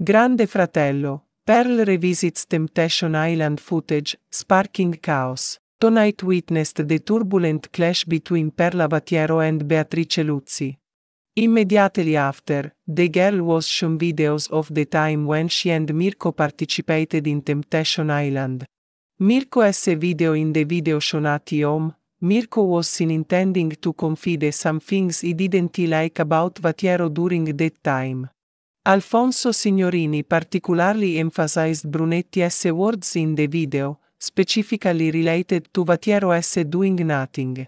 Grande Fratello, Pearl revisits Temptation Island footage, sparking chaos. Tonight witnessed the turbulent clash between Perla Vattiero and Beatrice Luzzi. Immediately after, the girl was shown videos of the time when she and Mirko participated in Temptation Island. Mirko S. video in the video shown at home, Mirko was seen intending to confide some things he didn't like about Vattiero during that time. Alfonso Signorini particularly emphasized Brunetti's words in the video, specifically related to Vatiero's doing nothing.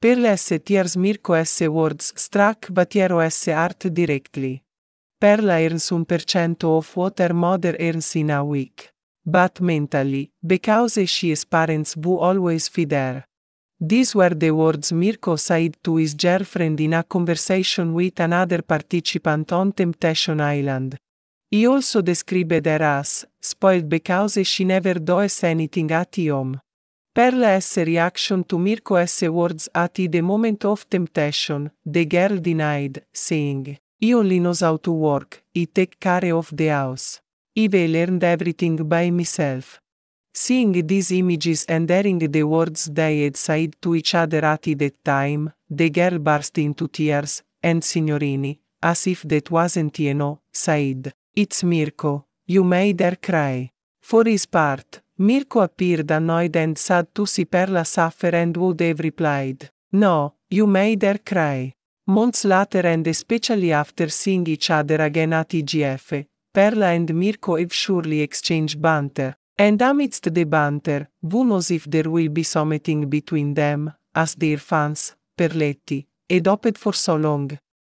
Per le Perles Tiers Mirko's words struck Vatiero's art directly. Perla earns 1% of what her mother earns in a week. But mentally, because she parents who always feed her. These were the words Mirko said to his girlfriend in a conversation with another participant on Temptation Island. He also described her as spoiled because she never does anything at home. Perla's reaction to Mirko's words at the moment of temptation, the girl denied, saying, He only knows how to work, he take care of the house. I've learned everything by myself." Seeing these images and hearing the words they had said to each other at that time, the girl burst into tears, and Signorini, as if that wasn't enough, said, It's Mirko, you made her cry. For his part, Mirko appeared annoyed and sad to see Perla suffer and would have replied, No, you made her cry. Months later and especially after seeing each other again at G.F., Perla and Mirko have surely exchanged banter, and amidst the banter, who knows if there will be something between them, as their fans, Perletti, had hoped for so long.